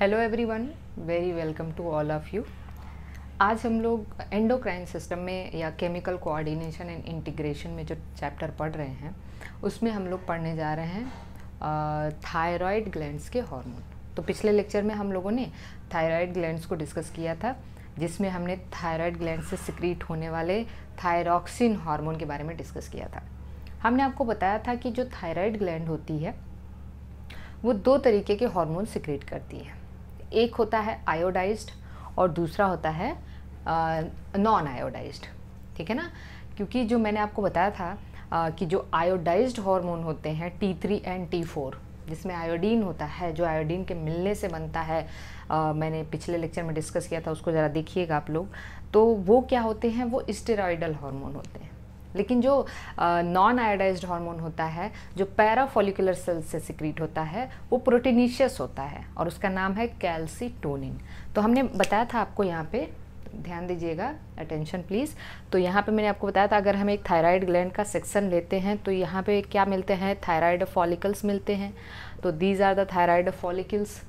Hello everyone very welcome to all of you आज हम लोग एंडोक्राइन सिस्टम में या केमिकल कोऑर्डिनेशन एंड इंटीग्रेशन में जो चैप्टर पढ़ रहे हैं उसमें हम लोग पढ़ने जा रहे हैं थायराइड ग्लैंड्स के हार्मोन तो पिछले लेक्चर में हम लोगों ने थायराइड ग्लैंड्स को डिस्कस किया था जिसमें हमने थायराइड ग्लैंड से सिक्रीट होने वाले थायरॉक्सिन हार्मोन के बारे में डिस्कस किया था हमने आपको बताया था कि जो थायराइड ग्लैंड होती है वो दो तरीके के हार्मोन सिक्रीट करती है एक होता है आयोडाइज्ड और दूसरा होता है नॉन आयोडाइज्ड ठीक है ना क्योंकि जो मैंने आपको बताया था आ, कि जो आयोडाइज्ड हार्मोन होते हैं T three and T four जिसमें आयोडीन होता है जो आयोडीन के मिलने से बनता है आ, मैंने पिछले लेक्चर में डिस्कस किया था उसको ज़रा देखिएगा आप लोग तो वो क्या होते हैं वो स्टेराइडल हार्मोन होते हैं लेकिन जो नॉन आयोडाइज हार्मोन होता है जो फॉलिकुलर सेल से सिक्रीट होता है वो प्रोटीनिशियस होता है और उसका नाम है कैल्सीटोनिन तो हमने बताया था आपको यहाँ पे ध्यान दीजिएगा अटेंशन प्लीज़ तो यहाँ पे मैंने आपको बताया था अगर हम एक थायराइड ग्लैंड का सेक्शन लेते हैं तो यहाँ पे क्या मिलते हैं थायराइड फॉलिकल्स मिलते हैं तो these are the thyroid follicles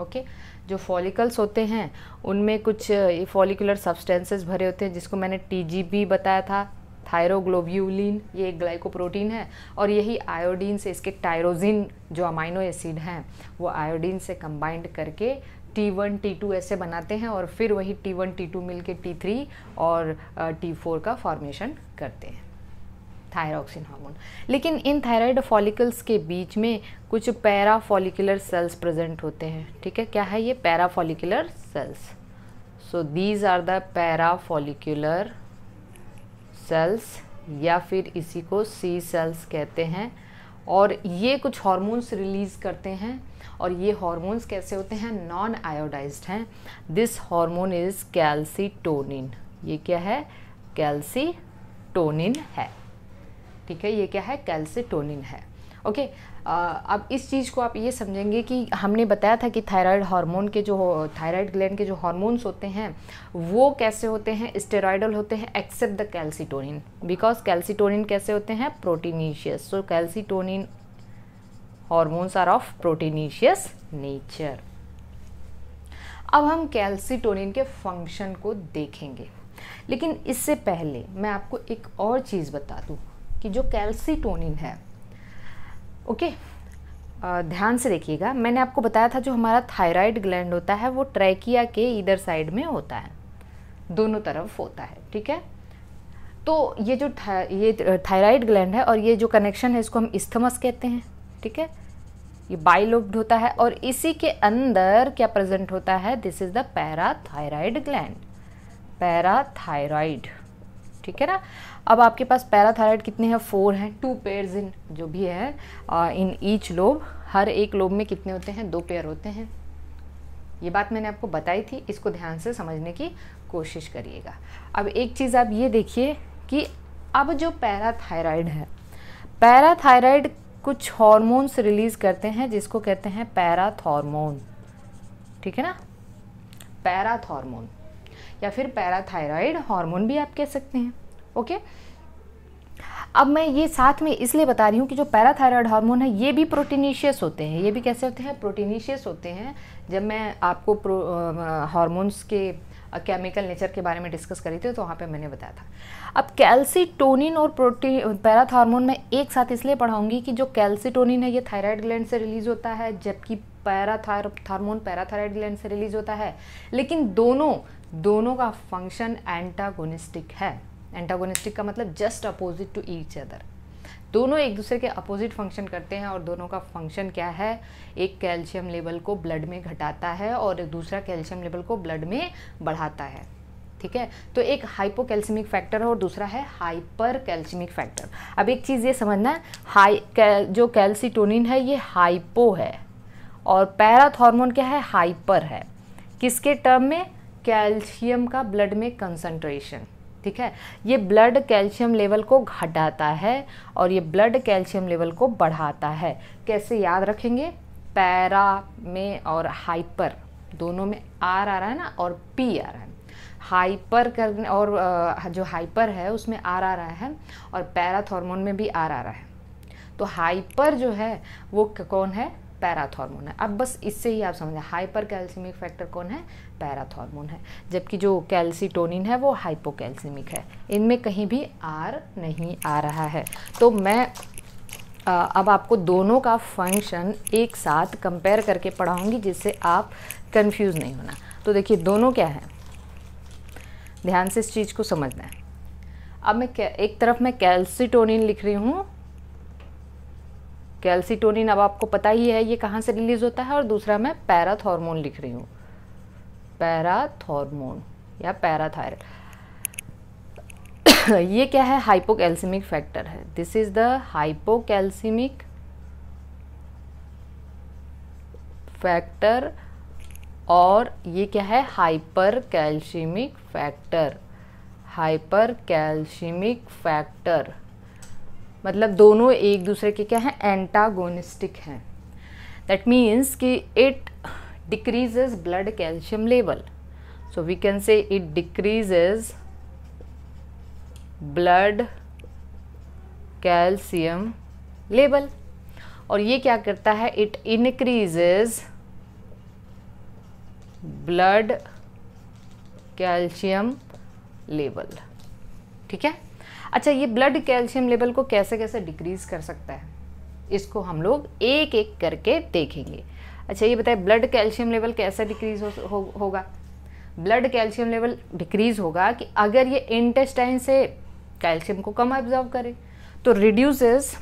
okay जो फॉलिकल्स होते हैं उनमें कुछ ये फॉलिकुलर सब्सटेंसेस भरे होते हैं जिसको मैंने टी बताया था थायरोग्लोब्यूलिन ये एक ग्लाइकोप्रोटीन है और यही आयोडीन से इसके टायरोजिन जो अमाइनो एसिड हैं वो आयोडीन से कंबाइंड करके टी वन टी टू ऐसे बनाते हैं और फिर वही टी वन टी टू मिल के टी थ्री और टी फोर का फॉर्मेशन करते हैं थायरॉक्सिन हार्मोन लेकिन इन थायराइड फॉलिकल्स के बीच में कुछ फॉलिकुलर सेल्स प्रेजेंट होते हैं ठीक है क्या है ये parafollicular cells so these are the follicular cells या फिर इसी को सी सेल्स कहते हैं और ये कुछ हॉर्मोन्स रिलीज़ करते हैं और ये हॉर्मोन्स कैसे होते हैं नॉन आयोडाइज्ड हैं दिस हॉर्मोन इज़ कैल्सीटोनिन ये क्या है कैल्सीटोनिन है ठीक है ये क्या है कैल्सीटोनिन है ओके okay, अब इस चीज़ को आप ये समझेंगे कि हमने बताया था कि थायराइड हार्मोन के जो थायराइड ग्लैंड के जो हार्मोन्स होते हैं वो कैसे होते हैं स्टेरॉयडल होते हैं except the calcitonin because calcitonin कैसे होते हैं proteinaceous so calcitonin hormones are of proteinaceous nature अब हम कैल्सिटोनिन के फंक्शन को देखेंगे लेकिन इससे पहले मैं आपको एक और चीज़ बता दूँ कि जो कैल्सिटोनिन है ओके ध्यान से देखिएगा मैंने आपको बताया था जो हमारा थायराइड ग्लैंड होता है वो ट्रैकिया के इधर साइड में होता है दोनों तरफ होता है ठीक है तो ये जो था, ये थायराइड ग्लैंड है और ये जो कनेक्शन है इसको हम इस्थमस कहते हैं ठीक है ये बाइलोब्ड होता है और इसी के अंदर क्या प्रेजेंट होता है this is the parathyroid gland parathyroid ठीक है ना अब आपके पास पैराथायराइड कितने हैं फोर हैं टू पेयर्स इन जो भी है इन ईच लोब हर एक लोब में कितने होते हैं दो पेयर होते हैं ये बात मैंने आपको बताई थी इसको ध्यान से समझने की कोशिश करिएगा अब एक चीज़ आप ये देखिए कि अब जो पैराथायराइड है पैराथायराइड कुछ हॉर्मोन्स रिलीज़ करते हैं जिसको कहते हैं पैराथॉर्मोन ठीक है ना पैराथॉर्मोन या फिर पैराथायरॉयड हार्मोन भी आप कह सकते हैं ओके अब मैं ये साथ में इसलिए बता रही हूँ कि जो पैराथायरॉयड हार्मोन है ये भी प्रोटीनिशियस होते हैं ये भी कैसे होते हैं प्रोटीनिशियस होते हैं जब मैं आपको हार्मोन्स के केमिकल नेचर के बारे में डिस्कस करी थी तो वहाँ पे मैंने बताया था अब कैल्सीटोनिन और प्रोटीन पैराथ हार्मोन एक साथ इसलिए पढ़ाऊंगी कि जो कैल्सीटोनिन है ये थायराइड ग्लैंड से रिलीज होता है जबकि पैराथार हार्मोन पैराथायराइड ग्लैंड से रिलीज होता है लेकिन दोनों दोनों का फंक्शन एंटागोनिस्टिक है एंटागोनिस्टिक का मतलब just opposite to each other दोनों एक दूसरे के अपोजिट फंक्शन करते हैं और दोनों का फंक्शन क्या है एक कैल्शियम लेवल को ब्लड में घटाता है और दूसरा कैल्शियम लेवल को ब्लड में बढ़ाता है ठीक है तो एक हाइपोकैल्सिमिक फैक्टर है और दूसरा है हाइपर कैल्शियमिक फैक्टर अब एक चीज़ ये समझना है हाई कैल, जो कैल्सिटोनिन है ये हाइपो है और पैराथॉर्मोन क्या है हाइपर है किसके टर्म में कैल्शियम का ब्लड में कंसंट्रेशन ठीक है ये ब्लड कैल्शियम लेवल को घटाता है और ये ब्लड कैल्शियम लेवल को बढ़ाता है कैसे याद रखेंगे पैरा में और हाइपर दोनों में आर आ रहा है ना और पी आ रहा है हाइपर करने और जो हाइपर है उसमें आर आ रहा है और पैराथॉर्मोन में भी आर आ रहा है तो हाइपर जो है वो कौन है पैराथॉर्मोन है अब बस इससे ही आप समझें हाइपर कैल्सीमिक फैक्टर कौन है पैराथॉर्मोन है जबकि जो कैल्सीटोनिन है वो हाइपोकैल्सीमिक है इनमें कहीं भी आर नहीं आ रहा है तो मैं आ, अब आपको दोनों का फंक्शन एक साथ कंपेयर करके पढ़ाऊंगी जिससे आप कंफ्यूज नहीं होना तो देखिए दोनों क्या हैं ध्यान से इस चीज़ को समझना है अब मैं एक तरफ मैं कैल्सीटोनिन लिख रही हूँ कैल्सीटोनिन अब आपको पता ही है ये कहाँ से रिलीज़ होता है और दूसरा मैं पैराथॉर्मोन लिख रही हूँ पैराथॉर्मोन या पैराथायर ये क्या है हाइपोकैल्सिमिक फैक्टर है this is the hypocalcaemic factor और ये क्या है hypercalcaemic factor hypercalcaemic factor मतलब दोनों एक दूसरे के क्या हैं एंटागोनिस्टिक हैं दैट मीन्स कि it decreases blood calcium level so we can say it decreases blood calcium level और ये क्या करता है it increases blood calcium level ठीक है अच्छा ये ब्लड कैल्शियम लेवल को कैसे कैसे डिक्रीज कर सकता है इसको हम लोग एक एक करके देखेंगे अच्छा ये बताए ब्लड कैल्शियम लेवल कैसा डिक्रीज हो, हो, होगा ब्लड कैल्शियम लेवल डिक्रीज होगा कि अगर ये इंटेस्टाइन से कैल्शियम को कम एब्जॉर्व करे तो रिड्यूसेस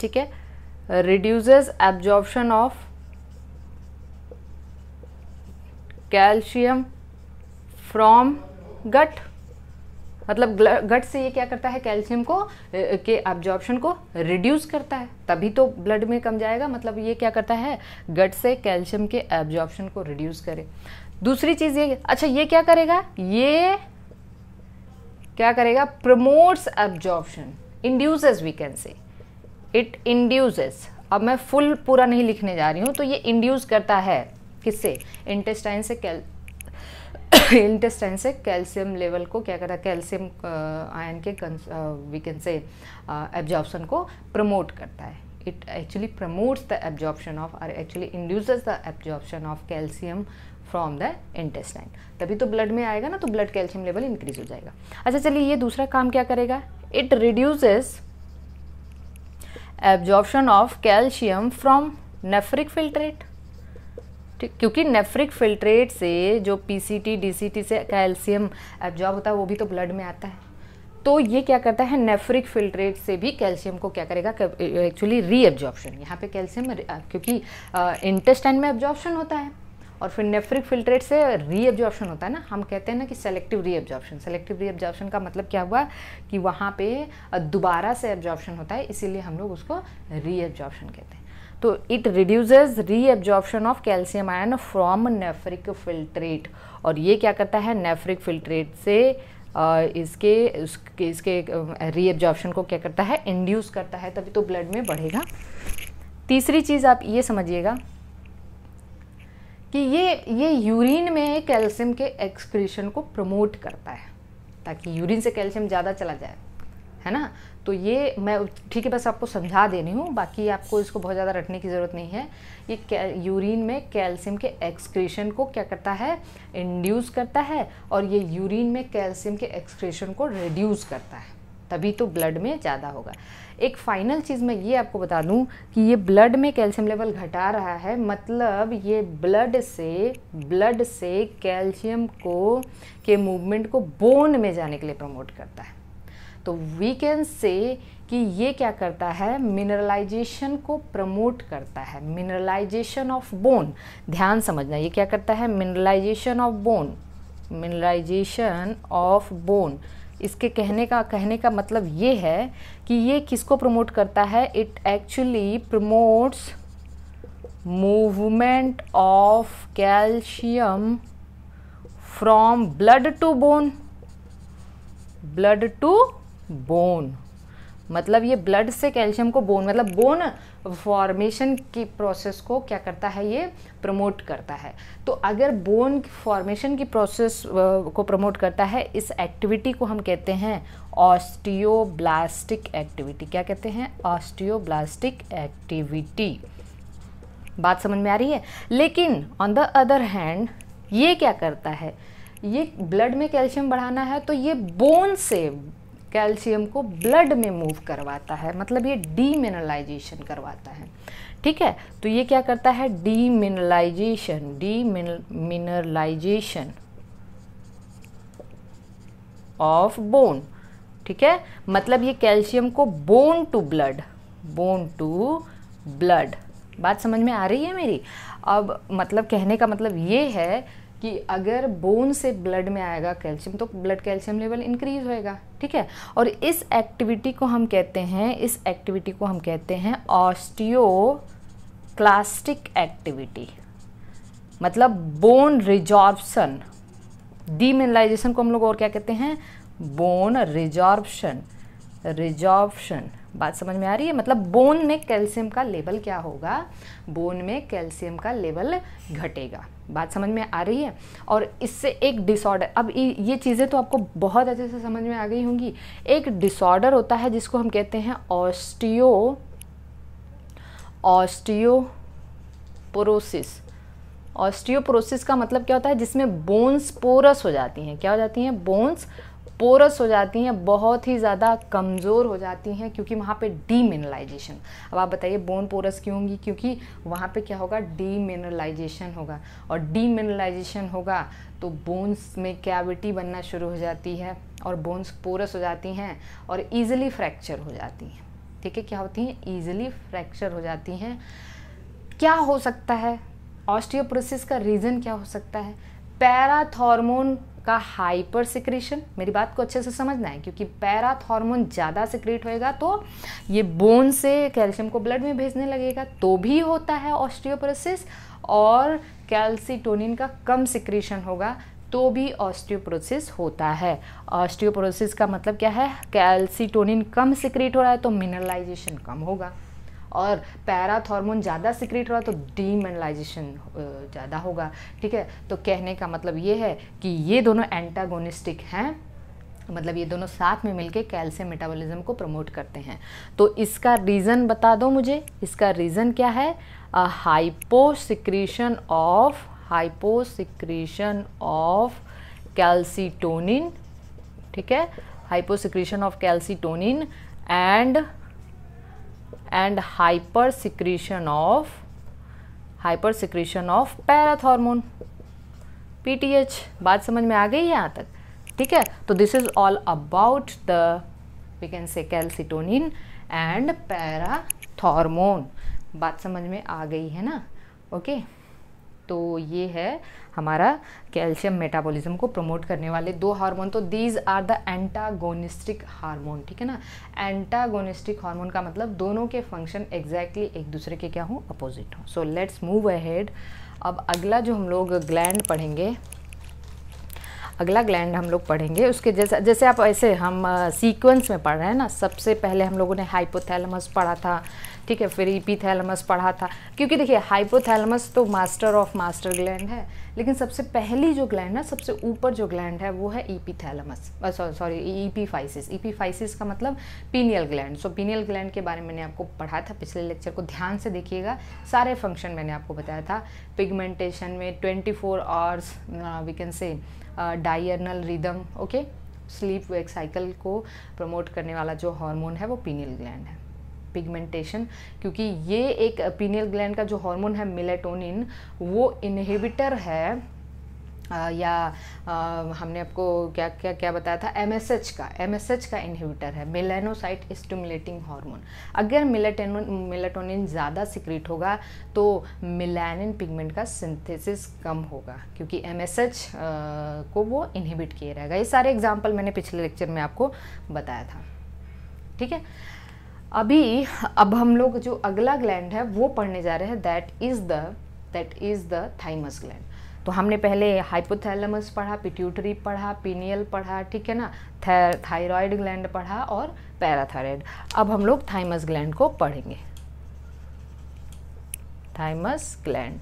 ठीक है reduces absorption of calcium from gut मतलब गट से ये क्या करता है कैल्शियम को के एब्जॉर्प्शन को रिड्यूस करता है तभी तो ब्लड में कम जाएगा मतलब ये क्या करता है गट से कैल्शियम के एब्जॉर्प्शन को रिड्यूस करे दूसरी चीज़ ये अच्छा ये क्या करेगा ये क्या करेगा promotes absorption induces we can say it induces अब मैं फुल पूरा नहीं लिखने जा रही हूं तो ये इंड्यूस करता है किससे इंटेस्टाइन से कैल इंटेस्टाइन से कैल्शियम लेवल को क्या uh, uh, uh, करता है कैल्शियम आयन के वी कैन से एब्जॉर्प्शन को प्रमोट करता है it actually promotes the absorption of or actually induces the absorption of calcium from the intestine तभी तो ब्लड में आएगा ना तो ब्लड कैल्शियम लेवल इंक्रीज हो जाएगा अच्छा चलिए ये दूसरा काम क्या करेगा it reduces absorption of calcium from nephric filtrate क्योंकि नेफ्रिक फिल्ट्रेट से जो पीसीटी डीसीटी से कैल्शियम एब्जॉर्ब होता है वो भी तो ब्लड में आता है तो ये क्या करता है नेफ्रिक फिल्ट्रेट से भी कैल्शियम को क्या करेगा एक्चुअली रीएब्जॉर्प्शन यहाँ पे कैल्शियम क्योंकि इंटेस्टाइन में एब्जॉर्प्शन होता है और फिर नेफ्रिक फिल्ट्रेट से रीअब्जॉर्प्शन होता है ना हम कहते हैं ना कि सेलेक्टिव रीएब्जॉर्प्शन सेलेक्टिव रीएब्जॉर्प्शन का मतलब क्या हुआ कि वहाँ पे दोबारा से एब्जॉर्प्शन होता है इसीलिए हम लोग उसको रीएब्जॉर्प्शन कहते हैं तो it reduces reabsorption of calcium ion from nephric filtrate और ये क्या करता है नेफ्रिक फिल्ट्रेट से इसके उसके इसके रीएब्जॉर्प्शन को क्या करता है इंड्यूस करता है तभी तो ब्लड में बढ़ेगा तीसरी चीज़ आप ये समझिएगा कि ये ये यूरिन में कैल्शियम के एक्सक्रीशन को प्रमोट करता है ताकि यूरिन से कैल्शियम ज़्यादा चला जाए है ना तो ये मैं ठीक है बस आपको समझा दे रही हूँ बाकी आपको इसको बहुत ज़्यादा रटने की ज़रूरत नहीं है ये यूरिन में कैल्शियम के एक्सक्रेशन को क्या करता है इंड्यूस करता है और ये यूरिन में कैल्शियम के एक्सक्रेशन को रिड्यूस करता है तभी तो ब्लड में ज़्यादा होगा एक फाइनल चीज़ मैं ये आपको बता दूँ कि ये ब्लड में कैल्शियम लेवल घटा रहा है मतलब ये ब्लड से ब्लड से कैल्शियम को के मूवमेंट को बोन में जाने के लिए प्रमोट करता है तो वी कैन से कि ये क्या करता है मिनरलाइजेशन को प्रमोट करता है मिनरलाइजेशन ऑफ बोन ध्यान समझना ये क्या करता है mineralisation of bone mineralisation of bone इसके कहने का कहने का मतलब ये है कि ये किसको प्रमोट करता है it actually promotes movement of calcium from blood to bone blood to bone मतलब ये ब्लड से कैल्शियम को बोन मतलब बोन फॉर्मेशन की प्रोसेस को क्या करता है ये प्रमोट करता है तो अगर बोन फॉर्मेशन की प्रोसेस को प्रमोट करता है इस एक्टिविटी को हम कहते हैं ऑस्टियोब्लास्टिक एक्टिविटी क्या कहते हैं ऑस्टियोब्लास्टिक एक्टिविटी बात समझ में आ रही है लेकिन ऑन द अदर हैंड ये क्या करता है ये ब्लड में कैल्शियम बढ़ाना है तो ये बोन से कैल्शियम को ब्लड में मूव करवाता है मतलब ये डीमिनरलाइजेशन करवाता है ठीक है तो ये क्या करता है डी मिनरलाइजेशन ऑफ बोन ठीक है मतलब ये कैल्शियम को bone to blood bone to blood बात समझ में आ रही है मेरी अब मतलब कहने का मतलब ये है कि अगर बोन से ब्लड में आएगा कैल्शियम तो ब्लड कैल्शियम लेवल इंक्रीज होएगा ठीक है और इस एक्टिविटी को हम कहते हैं इस एक्टिविटी को हम कहते हैं ऑस्टियो क्लास्टिक एक्टिविटी मतलब बोन रिजॉर्बसन डीमिनलाइजेशन को हम लोग और क्या कहते हैं बोन रिजॉर्बशन रिजॉर्बशन बात समझ में आ रही है मतलब बोन में कैल्शियम का लेवल क्या होगा बोन में कैल्शियम का लेवल घटेगा बात समझ में आ रही है और इससे एक डिसऑर्डर अब ये चीज़ें तो आपको बहुत अच्छे से समझ में आ गई होंगी एक डिसऑर्डर होता है जिसको हम कहते हैं ऑस्टियो ऑस्टियोपोरोसिस ऑस्टियोपोरोसिस का मतलब क्या होता है जिसमें बोन्स पोरस हो जाती हैं क्या हो जाती हैं बोन्स पोरस हो जाती हैं बहुत ही ज़्यादा कमज़ोर हो जाती हैं क्योंकि वहाँ पे डीमिनरलाइजेशन अब आप बताइए बोन पोरस क्यों होंगी क्योंकि वहाँ पे क्या होगा डीमिनरलाइजेशन होगा और डीमिनरलाइजेशन होगा तो बोन्स में कैविटी बनना शुरू हो जाती है और बोन्स पोरस हो जाती हैं और ईजिली फ्रैक्चर हो जाती हैं ठीक है क्या होती हैं ईजिली फ्रैक्चर हो जाती हैं क्या हो सकता है ऑस्टियोप्रोसिस का रीज़न क्या हो सकता है पैराथॉर्मोन का हाइपर सिक्रीशन मेरी बात को अच्छे से समझना है क्योंकि पैराथॉर्मोन ज़्यादा सिक्रीट होएगा तो ये बोन से कैल्शियम को ब्लड में भेजने लगेगा तो भी होता है ऑस्टियोपोरोसिस और कैल्सीटोनिन का कम सिक्रीशन होगा तो भी ऑस्टियोपोरोसिस होता है ऑस्टियोपोरोसिस का मतलब क्या है कैल्सीटोनिन कम सिक्रीट हो रहा है तो मिनरलाइजेशन कम होगा और पैराथॉर्मोन हार्मोन ज़्यादा सिक्रेट रहा तो डीमेनलाइजेशन ज़्यादा होगा ठीक है तो कहने का मतलब ये है कि ये दोनों एंटागोनिस्टिक हैं मतलब ये दोनों साथ में मिलके कैल्शियम मेटाबॉलिज्म को प्रमोट करते हैं तो इसका रीज़न बता दो मुझे इसका रीज़न क्या है hyposecretion of hyposecretion of calcitonin ठीक है hyposecretion of calcitonin and and hypersecretion of hypersecretion of parathormone hormone PTH बात समझ में आ गई है यहाँ तक ठीक है तो this is all about the we can say calcitonin and parathormone बात समझ में आ गई है ना ओके okay? तो ये है हमारा कैल्शियम मेटाबॉलिज्म को प्रमोट करने वाले दो हार्मोन तो these are the antagonistic hormone ठीक है ना एंटागोनिस्टिक हार्मोन का मतलब दोनों के फंक्शन एग्जैक्टली exactly एक दूसरे के क्या हों अपोजिट हों सो लेट्स मूव अहेड अब अगला जो हम लोग ग्लैंड पढ़ेंगे अगला ग्लैंड हम लोग पढ़ेंगे उसके जैसा जैसे आप ऐसे हम सीक्वेंस uh, में पढ़ रहे हैं ना सबसे पहले हम लोगों ने हाइपोथैलमस पढ़ा था ठीक है फिर थैलमस e पढ़ा था क्योंकि देखिए हाइपोथैलमस तो मास्टर ऑफ मास्टर ग्लैंड है लेकिन सबसे पहली जो ग्लैंड है सबसे ऊपर जो ग्लैंड है वो है epithalamus e sorry epi e physis का मतलब pineal gland so pineal gland के बारे में मैंने आपको पढ़ा था पिछले लेक्चर को ध्यान से देखिएगा सारे फंक्शन मैंने आपको बताया था पिगमेंटेशन में twenty four hours we can say diurnal rhythm okay sleep wake cycle को प्रमोट करने वाला जो हार्मोन है वो पीनियल ग्लैंड है पिगमेंटेशन क्योंकि ये एक पीनियल ग्लैंड का जो हार्मोन है मिलेटोनिन वो इनहिबिटर है आ, या आ, हमने आपको क्या क्या क्या बताया था एम का एम का इनहिबिटर है मेलानोसाइट स्टिमुलेटिंग हार्मोन अगर मिलेटेन मिलेटोनिन ज़्यादा सिक्रीट होगा तो मिलानिन पिगमेंट का सिंथेसिस कम होगा क्योंकि एम को वो इनहिबिट किए रहेगा ये सारे एग्जांपल मैंने पिछले लेक्चर में आपको बताया था ठीक है अभी अब हम लोग जो अगला ग्लैंड है वो पढ़ने जा रहे हैं that is the that is the thymus gland तो हमने पहले हाइपोथैलमस पढ़ा पिट्यूटरी पढ़ा पीनियल पढ़ा ठीक है ना थायराइड ग्लैंड पढ़ा और पैराथायरॉयड अब हम लोग थाइमस ग्लैंड को पढ़ेंगे थाइमस ग्लैंड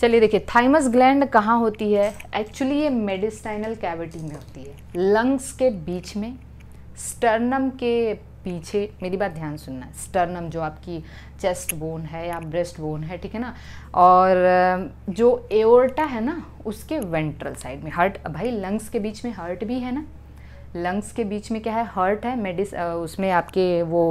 चलिए देखिए थाइमस ग्लैंड कहाँ होती है एक्चुअली ये मेडिस्टाइनल कैविटी में होती है लंग्स के बीच में स्टर्नम के पीछे मेरी बात ध्यान सुनना स्टर्नम जो आपकी चेस्ट बोन है या ब्रेस्ट बोन है ठीक है ना और जो एओर्टा है ना उसके वेंट्रल साइड में हार्ट भाई लंग्स के बीच में हार्ट भी है ना लंग्स के बीच में क्या है हार्ट है मेडिस उसमें आपके वो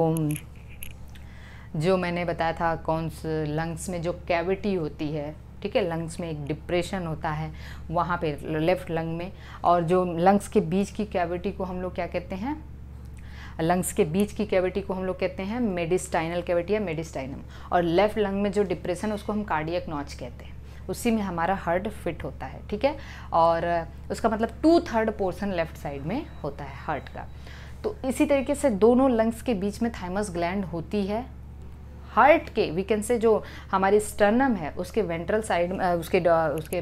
जो मैंने बताया था कौन से लंग्स में जो कैविटी होती है ठीक है लंग्स में एक डिप्रेशन होता है वहाँ पे लेफ़्ट लंग में और जो लंग्स के बीच की कैविटी को हम लोग क्या कहते हैं लंग्स के बीच की कैविटी को हम लोग कहते हैं मेडिस्टाइनल कैविटी या मेडिस्टाइनम और लेफ्ट लंग में जो डिप्रेशन उसको हम कार्डियक नॉच कहते हैं उसी में हमारा हार्ट फिट होता है ठीक है और उसका मतलब two third portion left side में होता है हार्ट का तो इसी तरीके से दोनों लंग्स के बीच में थाइमस ग्लैंड होती है हार्ट के वी कैन से जो हमारी स्टर्नम है उसके वेंट्रल साइड उसके उसके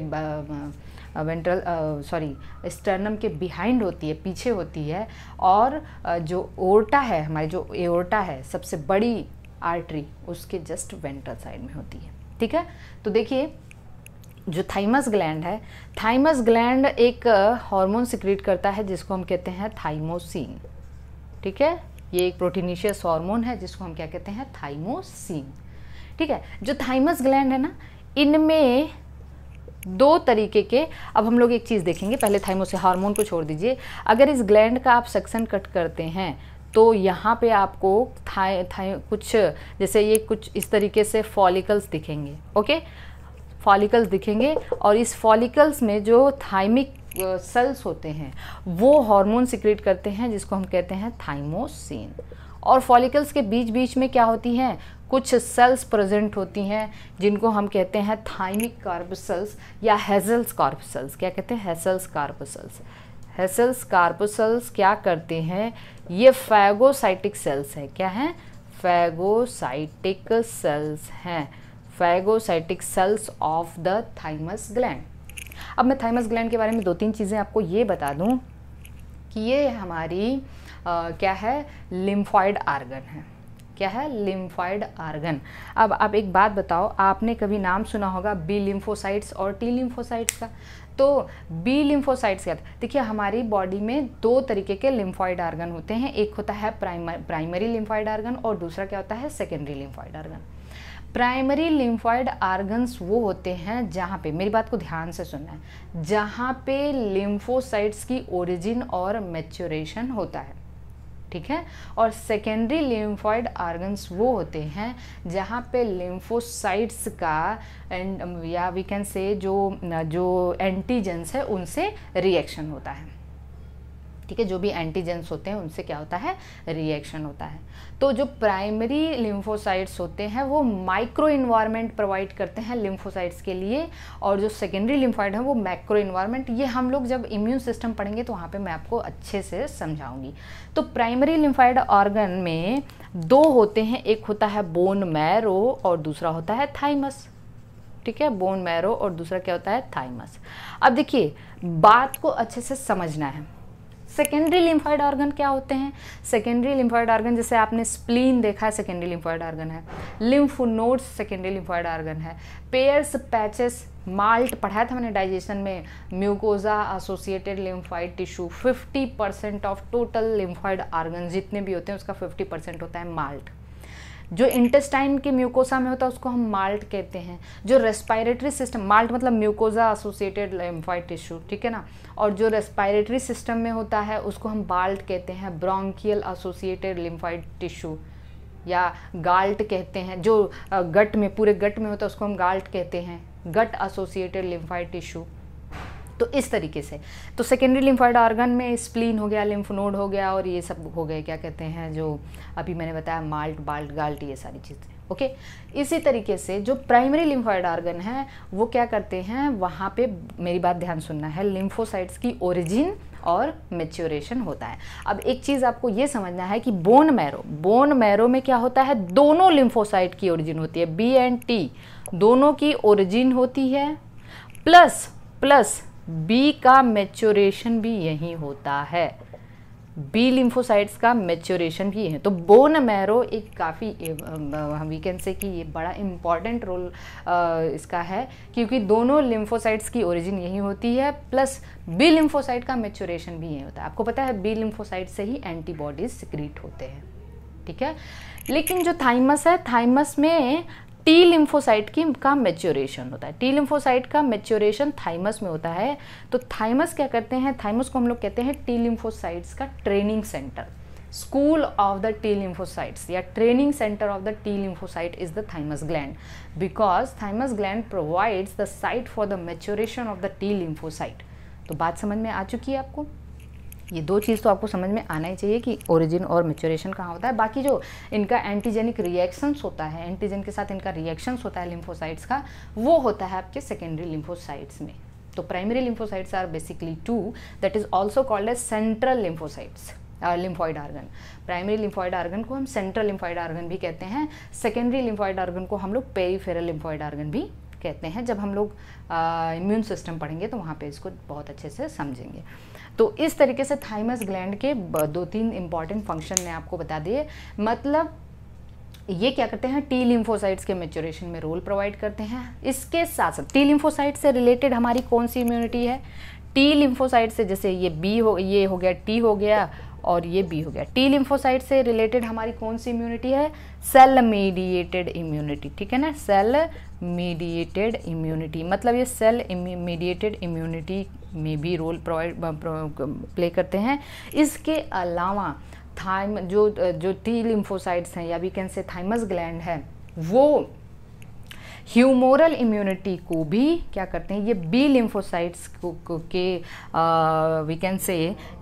वेंट्रल सॉरी स्टर्नम के बिहाइंड होती है पीछे होती है और जो ओरटा है हमारी जो एरटा है सबसे बड़ी आर्टरी उसके जस्ट वेंट्रल साइड में होती है ठीक है तो देखिए जो थाइमस ग्लैंड है थाइमस ग्लैंड एक हार्मोन सिक्रीट करता है जिसको हम कहते हैं थाइमोसिन ठीक है ये एक प्रोटीनिशियस हार्मोन है जिसको हम क्या कहते हैं थाइमोसिन ठीक है जो थाइमस ग्लैंड है ना इनमें दो तरीके के अब हम लोग एक चीज़ देखेंगे पहले थाइमोस हार्मोन को छोड़ दीजिए अगर इस ग्लैंड का आप सक्सन कट करते हैं तो यहाँ पे आपको था थाई कुछ जैसे ये कुछ इस तरीके से फॉलिकल्स दिखेंगे ओके फॉलिकल्स दिखेंगे और इस फॉलिकल्स में जो थाइमिक सेल्स होते हैं वो हार्मोन सिक्रेट करते हैं जिसको हम कहते हैं थाइमोसिन और फॉलिकल्स के बीच बीच में क्या होती हैं कुछ सेल्स प्रेजेंट होती हैं जिनको हम कहते हैं थाइमिक कार्ब सेल्स या हेजल्स कार्ब सेल्स क्या कहते हैं हेसल्स कार्ब सेल्स हेसल्स कार्पोसल्स क्या करते हैं ये फैगोसाइटिक सेल्स हैं क्या हैं फैगोसाइटिक सेल्स हैं phagocytic cells of the thymus gland अब मैं थाइमस ग्लैंड के बारे में दो तीन चीज़ें आपको ये बता दूं कि ये हमारी आ, क्या है लिम्फॉइड आर्गन है क्या है लिम्फाइड आर्गन अब आप एक बात बताओ आपने कभी नाम सुना होगा बी लिम्फोसाइट्स और टी लिम्फोसाइट्स का तो बी लिम्फोसाइट्स क्या देखिए हमारी बॉडी में दो तरीके के लिम्फॉइड आर्गन होते हैं एक होता है प्राइमर प्राइमरी लिम्फॉइड आर्गन और दूसरा क्या होता है secondary lymphoid organ primary lymphoid organs वो होते हैं जहाँ पे मेरी बात को ध्यान से सुनना है जहाँ पे लिम्फोसाइट्स की ओरिजिन और मेच्योरेशन होता है ठीक है और सेकेंडरी लिम्फॉइड आर्गन्स वो होते हैं जहाँ पे लिम्फोसाइट्स का एंड या वी कैन से जो जो एंटीजेंस है उनसे रिएक्शन होता है ठीक है जो भी एंटीजेंस होते हैं उनसे क्या होता है रिएक्शन होता है तो जो प्राइमरी लिम्फोसाइट्स होते हैं वो माइक्रो इन्वायरमेंट प्रोवाइड करते हैं लिम्फोसाइट्स के लिए और जो सेकेंडरी लिम्फाइड है वो मैक्रो इन्वायरमेंट ये हम लोग जब इम्यून सिस्टम पढ़ेंगे तो वहाँ पे मैं आपको अच्छे से समझाऊंगी तो प्राइमरी लिम्फाइड ऑर्गन में दो होते हैं एक होता है बोन मैरो और दूसरा होता है थाइमस ठीक है बोन मैरो और दूसरा क्या होता है थाइमस अब देखिए बात को अच्छे से समझना है सेकेंडरी लिम्फॉइड ऑर्गन क्या होते हैं सेकेंडरी लिम्फॉइड ऑर्गन जैसे आपने स्प्लीन देखा है सेकेंडरी लिम्फॉइड ऑर्गन है lymph nodes secondary lymphoid organ है पेयर्स पैचेस माल्ट पढ़ाया था मैंने डाइजेशन में mucosa associated lymphoid tissue 50 percent of total lymphoid organ जितने भी होते हैं उसका 50 परसेंट होता है माल्ट जो इंटेस्टाइन के म्यूकोसा में होता है उसको हम माल्ट कहते हैं जो रेस्पायरेटरी सिस्टम माल्ट मतलब म्यूकोजा एसोसिएटेड लेम्फाइड टिश्यू ठीक है ना और जो रेस्पायरेटरी सिस्टम में होता है उसको हम बाल्ट कहते हैं ब्रोंकियल एसोसिएटेड लिम्फाइड टिश्यू या गाल्ट कहते हैं जो गट में पूरे गट में होता है उसको हम गाल्ट कहते हैं गट एसोसिएटेड लिम्फाइड टिश्यू तो इस तरीके से तो सेकेंडरी लिम्फॉइड ऑर्गन में स्प्लीन हो गया लिम्फ नोड हो गया और ये सब हो गए क्या कहते हैं जो अभी मैंने बताया माल्ट बाल्ट गाल्ट ये सारी चीज़ें ओके okay? इसी तरीके से जो प्राइमरी लिम्फॉइड ऑर्गन है वो क्या करते हैं वहाँ पे मेरी बात ध्यान सुनना है लिम्फोसाइट्स की ओरिजिन और मेच्योरेशन होता है अब एक चीज़ आपको ये समझना है कि बोन मैरो बोन मैरो में क्या होता है दोनों लिम्फोसाइट की ओरिजिन होती है बी एंड टी दोनों की ओरिजिन होती है प्लस प्लस बी का मेच्योरेशन भी यहीं होता है बी लिम्फोसाइट्स का मेच्योरेशन भी है तो बोन मैरो एक काफ़ी वी कैन से कि ये बड़ा इम्पॉर्टेंट रोल इसका है क्योंकि दोनों लिम्फोसाइट्स की ओरिजिन यही होती है प्लस बी लिम्फोसाइट का मेच्योरेशन भी यही होता है आपको पता है बी लिम्फोसाइट से ही एंटीबॉडीज सिक्रीट होते हैं ठीक है लेकिन जो थाइमस है थाइमस में टी लिम्फोसाइट की का मेच्योरेशन होता है टी लिम्फोसाइट का मेच्योरेशन थाइमस में होता है तो थाइमस क्या करते हैं थाइमस को हम लोग कहते हैं टी लिम्फोसाइट्स का training centre school of the T lymphocytes या training centre of the T lymphocyte is the thymus gland because thymus gland provides the site for the maturation of the T lymphocyte तो बात समझ में आ चुकी है आपको ये दो चीज़ तो आपको समझ में आना ही चाहिए कि ओरिजिन और मेच्योरेशन कहाँ होता है बाकी जो इनका एंटीजेनिक रिएक्शंस होता है एंटीजन के साथ इनका रिएक्शंस होता है लिम्फोसाइट्स का वो होता है आपके सेकेंडरी लिम्फोसाइट्स में तो primary lymphocytes are basically to that is also called as central lymphocytes lymphoid organ primary lymphoid organ को हम सेंट्रल लिम्फॉइड आर्गन भी कहते हैं सेकेंडरी लिम्फॉइड आर्गन को हम लोग पेरीफेरल लिम्फॉइड आर्गन भी कहते हैं जब हम लोग इम्यून uh, सिस्टम पढ़ेंगे तो वहाँ पे इसको बहुत अच्छे से समझेंगे तो इस तरीके से थाइमस ग्लैंड के दो तीन इंपॉर्टेंट फंक्शन ने आपको बता दिए मतलब ये क्या करते हैं टी लिम्फोसाइट्स के मेच्योरेशन में रोल प्रोवाइड करते हैं इसके साथ साथ टी लिम्फोसाइट से रिलेटेड हमारी कौन सी इम्यूनिटी है टी लिम्फोसाइट से जैसे ये बी हो ये हो गया टी हो गया और ये बी हो गया टी लिम्फोसाइट से रिलेटेड हमारी कौन सी इम्यूनिटी है सेल मीडिएटेड इम्यूनिटी ठीक है ना सेल मीडिएटेड इम्यूनिटी मतलब ये सेल मीडिएटेड इम्यूनिटी में भी रोल प्रोवाइड प्ले करते हैं इसके अलावा थाइम जो जो टी लिम्फोसाइड्स हैं या भी कैन से थाइमस ग्लैंड है वो ह्यूमोरल इम्यूनिटी को भी क्या करते हैं ये बी लिम्फोसाइट्स को के वी कैन से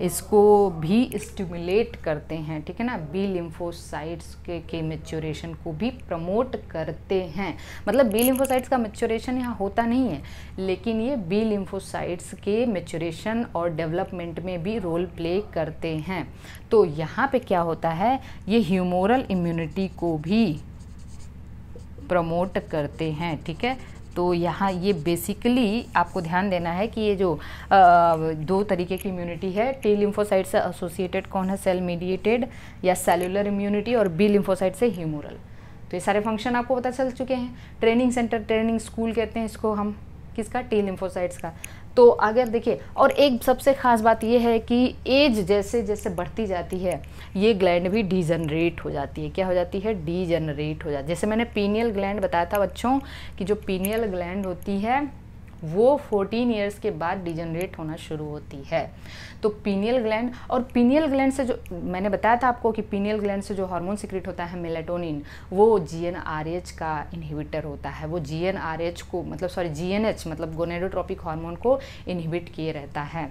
इसको भी स्टिमुलेट करते हैं ठीक है ना बी लिम्फोसाइट्स के, के मेच्योरेशन को भी प्रमोट करते हैं मतलब बी लिम्फोसाइट्स का मेच्योरेशन यहाँ होता नहीं है लेकिन ये बी लिम्फोसाइट्स के मेच्योरेशन और डेवलपमेंट में भी रोल प्ले करते हैं तो यहाँ पे क्या होता है ये ह्यूमोरल इम्यूनिटी को भी प्रमोट करते हैं ठीक है तो यहाँ ये बेसिकली आपको ध्यान देना है कि ये जो आ, दो तरीके की इम्यूनिटी है टी लिम्फोसाइट से एसोसिएटेड कौन है सेल मीडिएटेड या सेलुलर इम्यूनिटी और बी लिम्फोसाइट से ह्यूमरल तो ये सारे फंक्शन आपको पता चल चुके हैं ट्रेनिंग सेंटर ट्रेनिंग स्कूल कहते हैं इसको हम किसका टी लिम्फोसाइट्स का तो अगर देखिए और एक सबसे ख़ास बात यह है कि एज जैसे जैसे बढ़ती जाती है ये ग्लैंड भी डीजनरेट हो जाती है क्या हो जाती है डीजनरेट हो जाती है जैसे मैंने पीनियल ग्लैंड बताया था बच्चों कि जो पीनियल ग्लैंड होती है वो 14 ईयर्स के बाद डिजनरेट होना शुरू होती है तो पीनियल ग्लैंड और पीनियल ग्लैंड से जो मैंने बताया था आपको कि पीनियल ग्लैंड से जो हार्मोन सिक्रेट होता है मेलेटोनिन वो जी का इनहिबिटर होता है वो जी को मतलब सॉरी जी मतलब गोनेडोट्रॉपिक हार्मोन को इनहिबिट किए रहता है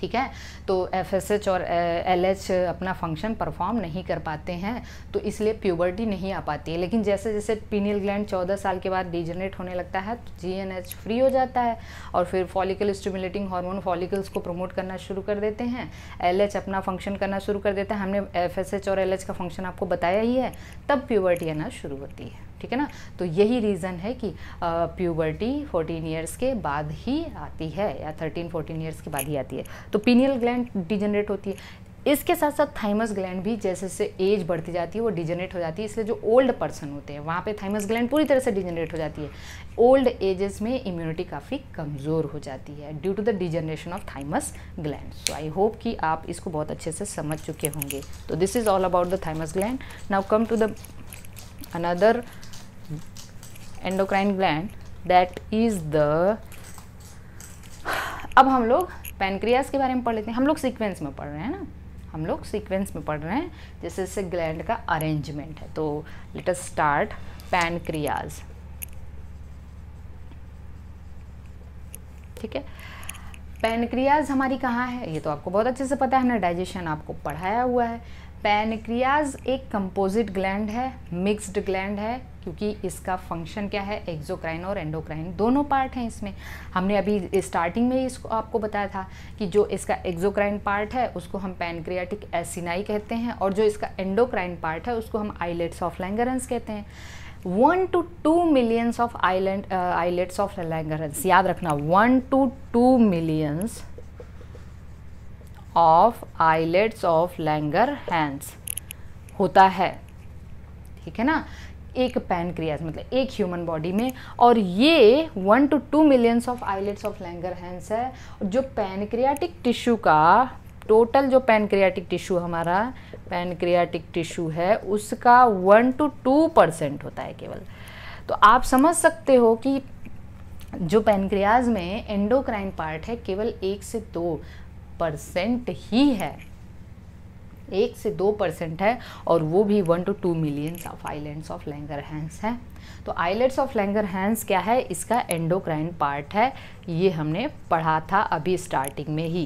ठीक है तो एफ और एल अपना फंक्शन परफॉर्म नहीं कर पाते हैं तो इसलिए प्यूबर्टी नहीं आ पाती है लेकिन जैसे जैसे पीनियल ग्लैंड 14 साल के बाद डिजनरेट होने लगता है तो जी फ्री हो जाता है और फिर फॉलिकल स्टिमुलेटिंग हार्मोन फॉलिकल्स को प्रमोट करना शुरू कर देते हैं एल अपना फंक्शन करना शुरू कर देता है हमने एफ और एल का फंक्शन आपको बताया ही है तब प्यूबर्टी आना शुरू होती है ठीक है ना तो यही रीज़न है कि प्यूबर्टी 14 ईयर्स के बाद ही आती है या 13 14 ईयर्स के बाद ही आती है तो पीनियल ग्लैंड डिजनरेट होती है इसके साथ साथ थाइमस ग्लैंड भी जैसे जैसे एज बढ़ती जाती है वो डिजनरेट हो जाती है इसलिए जो ओल्ड पर्सन होते हैं वहाँ पे थाइमस ग्लैंड पूरी तरह से डिजनरेट हो जाती है ओल्ड एजेस में इम्यूनिटी काफ़ी कमज़ोर हो जाती है due to the degeneration of thymus gland so I hope कि आप इसको बहुत अच्छे से समझ चुके होंगे तो this is all about the thymus gland now come to the another endocrine gland that is the अब हम लोग पैनक्रियाज के बारे में पढ़ लेते हैं हम लोग सीक्वेंस में पढ़ रहे हैं ना हम लोग सीक्वेंस में पढ़ रहे हैं जैसे जैसे ग्लैंड का अरेंजमेंट है तो लेट अस स्टार्ट पैनक्रियाज ठीक है पैनक्रियाज हमारी कहाँ है ये तो आपको बहुत अच्छे से पता है ना डाइजेशन आपको पढ़ाया हुआ है पैनक्रियाज एक कंपोजिट ग्लैंड है मिक्स्ड ग्लैंड है क्योंकि इसका फंक्शन क्या है एक्जोक्राइन और एंडोक्राइन दोनों पार्ट हैं इसमें हमने अभी स्टार्टिंग में ही इसको आपको बताया था कि जो इसका एक्जोक्राइन पार्ट है उसको हम पैनक्रियाटिक एसिनाई कहते हैं और जो इसका एंडोक्राइन पार्ट है उसको हम आईलेट्स ऑफ लैंगरेंस कहते हैं one two two millions of island islets of Langerhans याद रखना one two two millions of islets of Langerhans होता है ठीक है ना एक पैनक्रियाज मतलब एक ह्यूमन बॉडी में और ये one two two millions of islets of Langerhans है जो पैनक्रियाटिक टिश्यू का टोटल जो पैनक्रियाटिक टिश्यू हमारा पैनक्रियाटिक टिश्यू है उसका वन टू टू परसेंट होता है केवल तो आप समझ सकते हो कि जो पैनक्रियाज में एंडोक्राइन पार्ट है केवल एक से दो परसेंट ही है एक से दो परसेंट है और वो भी one two two millions of islands of Langerhans हैं तो आइलैंड्स ऑफ लैंगर हैंस क्या है इसका एंडोक्राइन पार्ट है ये हमने पढ़ा था अभी स्टार्टिंग में ही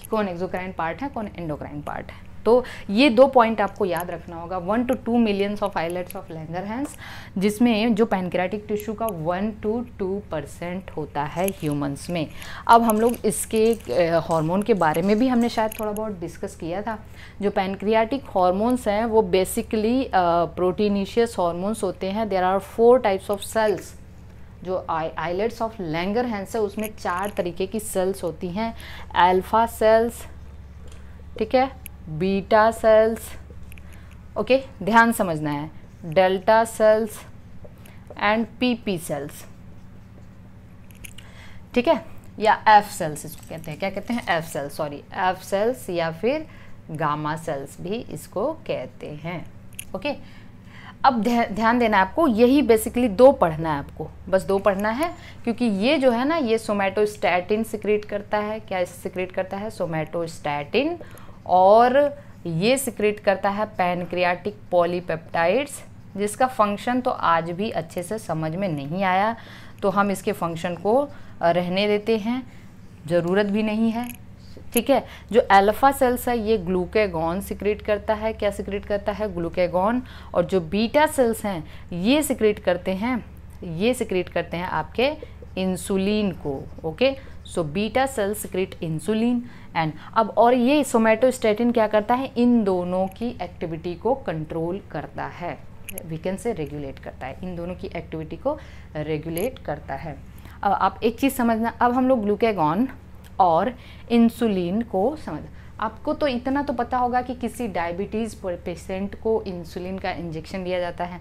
कि कौन एक्जोक्राइन पार्ट है कौन एंडोक्राइन पार्ट है तो ये दो पॉइंट आपको याद रखना होगा one two two millions of islets of Langerhans जिसमें जो पैनक्रेटिक टिश्यू का वन टू टू परसेंट होता है ह्यूमंस में अब हम लोग इसके हार्मोन के बारे में भी हमने शायद थोड़ा बहुत डिस्कस किया था जो पैनक्रियाटिक हॉर्मोन्स हैं वो बेसिकली प्रोटीनिशियस हॉर्मोन्स होते हैं there are four types of cells जो आईलेट्स ऑफ लैंगर हैंड्स है उसमें चार तरीके की सेल्स होती हैं अल्फा सेल्स ठीक है बीटा सेल्स ओके ध्यान समझना है delta cells and PP cells ठीक है या एफ सेल्स इसको कहते हैं क्या कहते हैं F cells sorry F cells या फिर गामा सेल्स भी इसको कहते हैं ओके अब ध्यान देना है आपको यही बेसिकली दो पढ़ना है आपको बस दो पढ़ना है क्योंकि ये जो है ना ये सोमेटोस्टैटिन सिक्रेट करता है क्या सिक्रेट करता है सोमेटोस्टैटिन और ये सिक्रेट करता है पैनक्रियाटिक पॉलीपेप्टाइड्स जिसका फंक्शन तो आज भी अच्छे से समझ में नहीं आया तो हम इसके फंक्शन को रहने देते हैं ज़रूरत भी नहीं है ठीक है जो अल्फ़ा सेल्स है ये ग्लूकेगॉन सिक्रेट करता है क्या सिक्रेट करता है ग्लूकेगॉन और जो बीटा सेल्स हैं ये सिक्रेट करते हैं ये सिक्रेट करते हैं आपके इंसुलिन को okay so beta cell secrete insulin and अब और ये सोमेटोस्टेटिन क्या करता है इन दोनों की एक्टिविटी को कंट्रोल करता है वीकेंड से रेगुलेट करता है इन दोनों की एक्टिविटी को रेगुलेट करता है अब आप एक चीज़ समझना अब हम लोग ग्लूकेगॉन और इंसुलिन को समझ आपको तो इतना तो पता होगा कि किसी डायबिटीज़ पेशेंट को इंसुलिन का इंजेक्शन दिया जाता है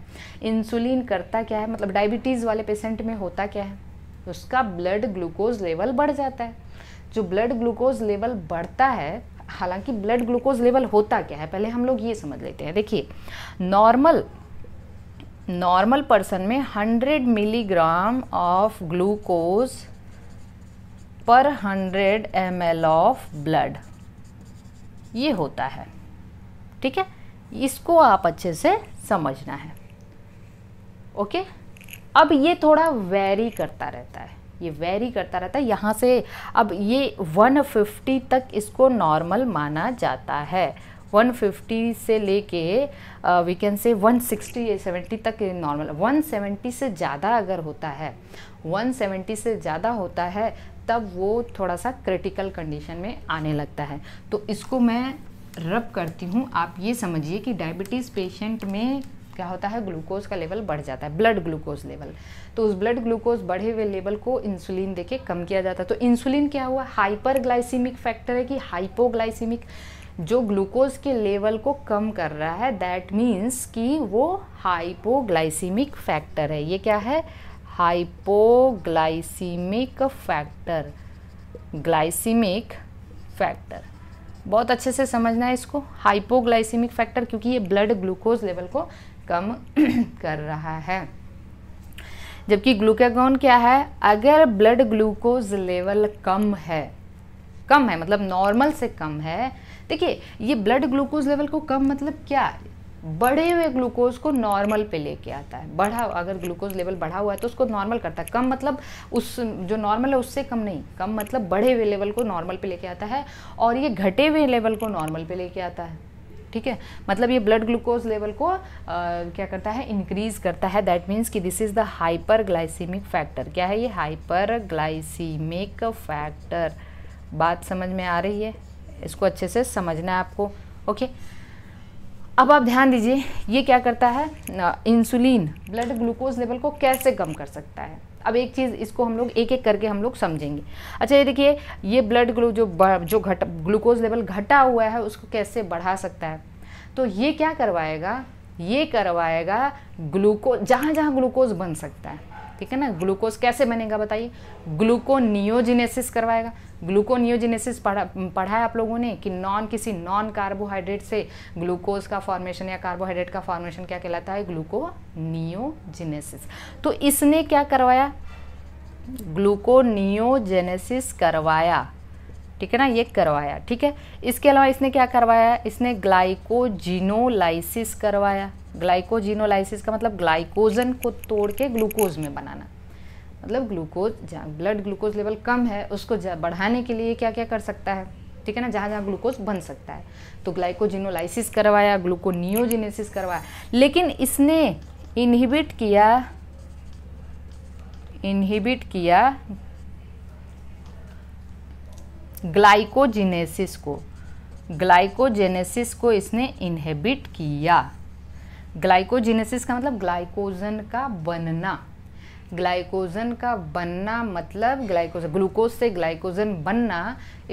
इंसुलिन करता क्या है मतलब डायबिटीज़ वाले पेशेंट में होता क्या है तो उसका ब्लड ग्लूकोज लेवल बढ़ जाता है जो ब्लड ग्लूकोज लेवल बढ़ता है हालांकि ब्लड ग्लूकोज लेवल होता क्या है पहले हम लोग ये समझ लेते हैं देखिए नॉर्मल नॉर्मल पर्सन में 100 मिलीग्राम ऑफ ग्लूकोज पर 100 एम ऑफ ब्लड ये होता है ठीक है इसको आप अच्छे से समझना है ओके okay? अब ये थोड़ा वेरी करता रहता है ये वेरी करता रहता है यहाँ से अब ये 150 तक इसको नॉर्मल माना जाता है 150 से लेके वी कैन से 160 70 तक नॉर्मल 170 से ज़्यादा अगर होता है 170 से ज़्यादा होता है तब वो थोड़ा सा क्रिटिकल कंडीशन में आने लगता है तो इसको मैं रब करती हूँ आप ये समझिए कि डायबिटीज़ पेशेंट में क्या होता है ग्लूकोज का लेवल बढ़ जाता है ब्लड ग्लूकोज लेवल तो उस ब्लड ग्लूकोज बढ़े हुए लेवल को इंसुलिन देके कम किया जाता है तो इंसुलिन क्या हुआ हाइपर ग्लाइसीमिक फैक्टर है कि हाइपोग्लाइसीमिक जो ग्लूकोज के लेवल को कम कर रहा है दैट मीन्स कि वो हाइपोग्लाइसीमिक फैक्टर है ये क्या है हाइपोग्लाइसीमिक फैक्टर ग्लाइसीमिक फैक्टर बहुत अच्छे से समझना है इसको हाइपोग्लाइसीमिक फैक्टर क्योंकि ये ब्लड ग्लूकोज लेवल को कम कर रहा है जबकि ग्लूकागॉन क्या है अगर ब्लड ग्लूकोज लेवल कम है कम है मतलब नॉर्मल से कम है देखिए ये ब्लड ग्लूकोज लेवल को कम मतलब क्या बढ़े हुए ग्लूकोज को नॉर्मल पे लेके आता है बढ़ा अगर ग्लूकोज लेवल बढ़ा हुआ है तो उसको नॉर्मल करता है कम मतलब उस जो नॉर्मल है उससे कम नहीं कम मतलब बढ़े हुए लेवल को नॉर्मल पे लेके आता है और ये घटे हुए लेवल को नॉर्मल पे लेके आता है ठीक है मतलब ये ब्लड ग्लूकोज लेवल को आ, क्या करता है इंक्रीज करता है दैट मीन्स कि this is the hyperglycemic factor क्या है ये हाइपर ग्लाइसीमिक फैक्टर बात समझ में आ रही है इसको अच्छे से समझना है आपको ओके okay? अब आप ध्यान दीजिए ये क्या करता है इंसुलिन ब्लड ग्लूकोज लेवल को कैसे कम कर सकता है अब एक चीज़ इसको हम लोग एक एक करके हम लोग समझेंगे अच्छा ये देखिए ये ब्लड ग्लू जो जो घट ग्लूकोज लेवल घटा हुआ है उसको कैसे बढ़ा सकता है तो ये क्या करवाएगा ये करवाएगा ग्लूकोज जहाँ जहाँ ग्लूकोज बन सकता है ठीक है ना ग्लूकोज कैसे बनेगा बताइए ग्लूकोनियोजिनेसिस करवाएगा ग्लूकोनियोजिनेसिस पढ़ा पढ़ा है आप लोगों ने कि नॉन किसी नॉन कार्बोहाइड्रेट से ग्लूकोज का फॉर्मेशन या कार्बोहाइड्रेट का फॉर्मेशन क्या कहलाता है ग्लूकोनियोजिनेसिस तो इसने क्या करवाया ग्लूकोनियोजेनेसिस करवाया ठीक है ना ये करवाया ठीक है इसके अलावा इसने क्या करवाया इसने ग्लाइकोजिनोलाइसिस करवाया ग्लाइकोजिनोलाइसिस का मतलब ग्लाइकोजन को तोड़ के ग्लूकोज में बनाना मतलब ग्लूकोज जहाँ ब्लड ग्लूकोज लेवल कम है उसको बढ़ाने के लिए क्या क्या कर सकता है ठीक है ना जहाँ जहाँ ग्लूकोज बन सकता है तो ग्लाइकोजिनोलाइसिस करवाया ग्लूकोनियोजिनेसिस करवाया लेकिन इसने इनहिबिट किया इनहिबिट किया ग्लाइकोजिनेसिस को ग्लाइकोजेनेसिस को इसने इनहिबिट किया ग्लाइकोजिनेसिस का मतलब ग्लाइकोजन का बनना ग्लाइकोजन का बनना मतलब ग्लाइकोज ग्लूकोज से ग्लाइकोजन बनना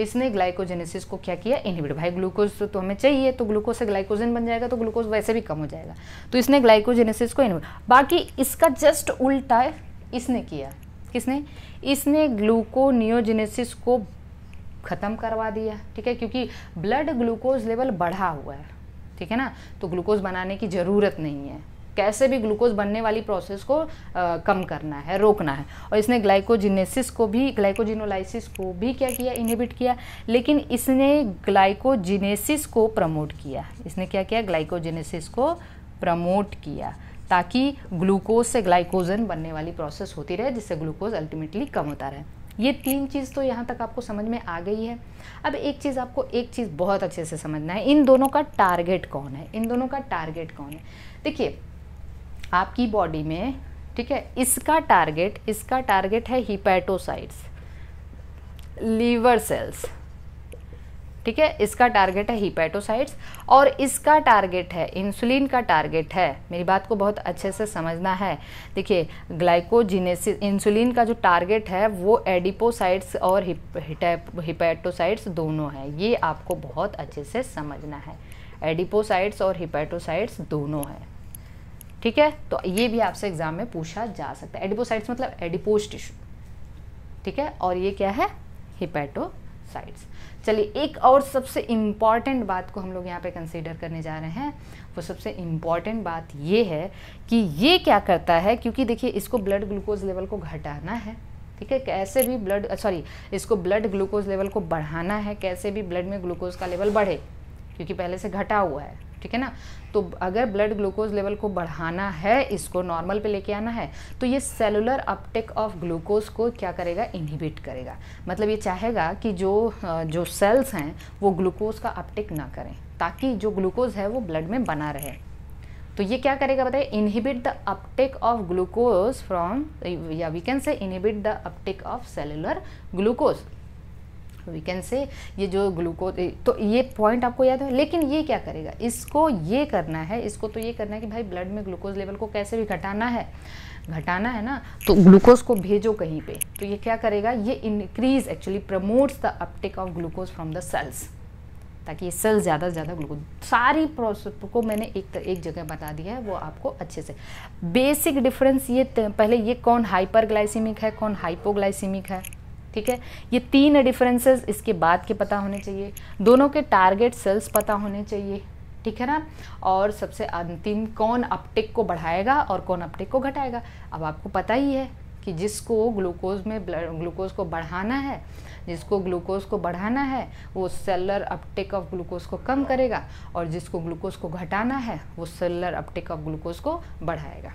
इसने ग्लाइकोजेनेसिस को क्या किया इनहिबिट भाई ग्लूकोज तो हमें चाहिए तो ग्लूकोज से ग्लाइकोजन बन जाएगा तो ग्लूकोज वैसे भी कम हो जाएगा तो इसने ग्लाइकोजेनेसिस को इनहिबिट बाकी इसका जस्ट उल्टा इसने किया किसने इसने ग्लूकोनियोजेनेसिस को ख़त्म करवा दिया ठीक है क्योंकि ब्लड ग्लूकोज लेवल बढ़ा हुआ है ठीक है ना तो ग्लूकोज बनाने की ज़रूरत नहीं है कैसे भी ग्लूकोज बनने वाली प्रोसेस को आ, कम करना है रोकना है और इसने ग्लाइकोजिनेसिस को भी ग्लाइकोजिनोलाइसिस को भी क्या किया इनहिबिट किया लेकिन इसने ग्लाइकोजिनेसिस को प्रमोट किया इसने क्या किया ग्लाइकोजिनेसिस को प्रमोट किया ताकि ग्लूकोज से ग्लाइकोजन बनने वाली प्रोसेस होती रहे जिससे ग्लूकोज अल्टीमेटली कम होता रहे ये तीन चीज़ तो यहाँ तक आपको समझ में आ गई है अब एक चीज़ आपको एक चीज़ बहुत अच्छे से समझना है इन दोनों का टारगेट कौन है इन दोनों का टारगेट कौन है देखिए आपकी बॉडी में ठीक है इसका टारगेट इसका टारगेट है हिपैटोसाइट्स लीवर सेल्स ठीक है इसका टारगेट है हिपेटोसाइट्स और इसका टारगेट है इंसुलिन का टारगेट है मेरी बात को बहुत अच्छे से समझना है देखिए ग्लाइकोजिनेसिस इंसुलिन का जो टारगेट है वो एडिपोसाइट्स और हिपेटोसाइट्स दोनों है ये आपको बहुत अच्छे से समझना है एडिपोसाइट्स और हिपैटोसाइट्स दोनों है ठीक है तो ये भी आपसे एग्जाम में पूछा जा सकता है एडिपोसाइट्स मतलब एडिपोस टिश्यू ठीक है और ये क्या है हिपैटोसाइट्स चलिए एक और सबसे इम्पॉर्टेंट बात को हम लोग यहाँ पे कंसिडर करने जा रहे हैं वो सबसे इम्पॉर्टेंट बात ये है कि ये क्या करता है क्योंकि देखिए इसको ब्लड ग्लूकोज लेवल को घटाना है ठीक है कैसे भी ब्लड सॉरी इसको ब्लड ग्लूकोज लेवल को बढ़ाना है कैसे भी ब्लड में ग्लूकोज का लेवल बढ़े क्योंकि पहले से घटा हुआ है ठीक है ना तो अगर ब्लड ग्लूकोज लेवल को बढ़ाना है इसको नॉर्मल पे लेके आना है तो ये सेलुलर अपटेक ऑफ ग्लूकोज को क्या करेगा इनहिबिट करेगा मतलब ये चाहेगा कि जो जो सेल्स हैं वो ग्लूकोज का अपटेक ना करें ताकि जो ग्लूकोज है वो ब्लड में बना रहे तो ये क्या करेगा बताइए inhibit the uptake of glucose from या we can say inhibit the uptake of cellular glucose we can say ये जो ग्लूकोज तो ये पॉइंट आपको याद है लेकिन ये क्या करेगा इसको ये करना है इसको तो ये करना है कि भाई ब्लड में ग्लूकोज लेवल को कैसे भी घटाना है घटाना है ना तो ग्लूकोज को भेजो कहीं पे तो ये क्या करेगा ये increase actually promotes the uptake of glucose from the cells ताकि ये सेल्स ज़्यादा से ज़्यादा ग्लूकोज सारी प्रोसेस को मैंने एक एक जगह बता दिया है वो आपको अच्छे से बेसिक डिफरेंस ये पहले ये कौन हाइपरग्लाइसीमिक है कौन हाइपोग्लाइसीमिक है ठीक है ये तीन डिफरेंसेस इसके बाद के पता होने चाहिए दोनों के टारगेट सेल्स पता होने चाहिए ठीक है ना और सबसे अंतिम कौन अपटेक को बढ़ाएगा और कौन अपटेक को घटाएगा अब आपको पता ही है कि जिसको ग्लूकोज में ग्लूकोज को बढ़ाना है जिसको ग्लूकोज को बढ़ाना है वो सेलर अपटेक ऑफ ग्लूकोज को कम करेगा और जिसको ग्लूकोज को घटाना है वो सेलर अपटेक ऑफ ग्लूकोज को बढ़ाएगा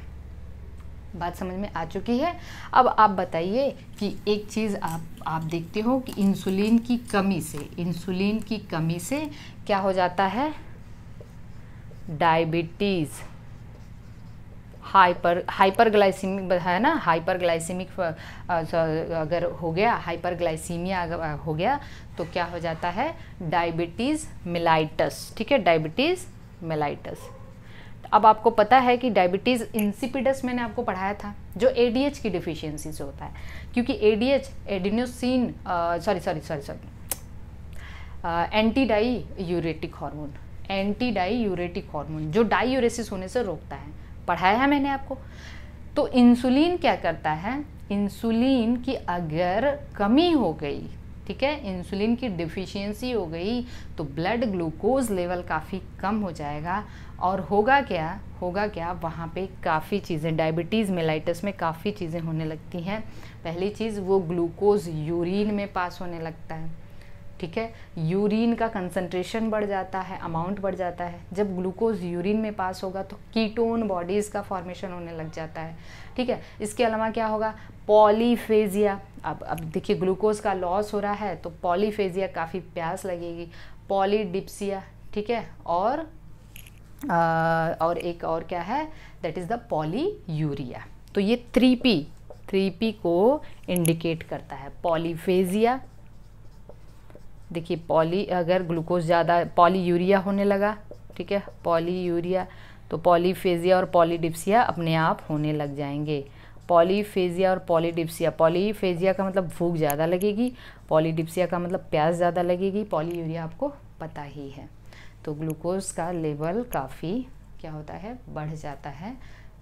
बात समझ में आ चुकी है अब आप बताइए कि एक चीज़ आप आप देखते हो कि इंसुलिन की कमी से इंसुलिन की कमी से क्या हो जाता है डायबिटीज़ हाइपर हाइपर ग्लाइसीमिक है ना हाइपर ग्लाइसीमिक uh, अगर हो गया हाइपर ग्लाइसीमिया uh, हो गया तो क्या हो जाता है डायबिटीज़ मिलाइटस ठीक है डायबिटीज़ मिलाइटस अब आपको पता है कि डायबिटीज़ इंसिपिडस मैंने आपको पढ़ाया था जो ए की डिफिशियंसी से होता है क्योंकि A D H adenosine sorry sorry sorry sorry anti diuretic hormone anti diuretic hormone जो डाई यूरेसिस होने से रोकता है पढ़ाया है मैंने आपको तो इंसुलिन क्या करता है इंसुलिन की अगर कमी हो गई ठीक है इंसुलिन की डिफिशियंसी हो गई तो ब्लड ग्लूकोज लेवल काफ़ी कम हो जाएगा और होगा क्या होगा क्या वहाँ पे काफ़ी चीज़ें डायबिटीज़ मेलाइटस में काफ़ी चीज़ें होने लगती हैं पहली चीज़ वो ग्लूकोज यूरिन में पास होने लगता है ठीक है यूरिन का कंसंट्रेशन बढ़ जाता है अमाउंट बढ़ जाता है जब ग्लूकोज यूरिन में पास होगा तो कीटोन बॉडीज़ का फॉर्मेशन होने लग जाता है ठीक है इसके अलावा क्या होगा पॉलीफेजिया अब अब देखिए ग्लूकोज का लॉस हो रहा है तो पॉलीफेजिया काफ़ी प्यास लगेगी पॉलीडिप्सिया ठीक है और और एक और क्या है that is the polyuria तो ये थ्री पी थ्री पी को इंडिकेट करता है पॉलीफेजिया देखिए पॉली अगर ग्लूकोज ज़्यादा पॉली यूरिया होने लगा ठीक है पॉली यूरिया तो पॉलीफेजिया और पॉलीडिप्सिया अपने आप होने लग जाएंगे पॉलीफेजिया और पॉलीडिप्सिया पॉलीफेजिया का मतलब भूख ज़्यादा लगेगी पॉलीडिप्सिया का मतलब प्यास ज़्यादा लगेगी पॉली यूरिया आपको पता ही है तो ग्लूकोज का लेवल काफ़ी क्या होता है बढ़ जाता है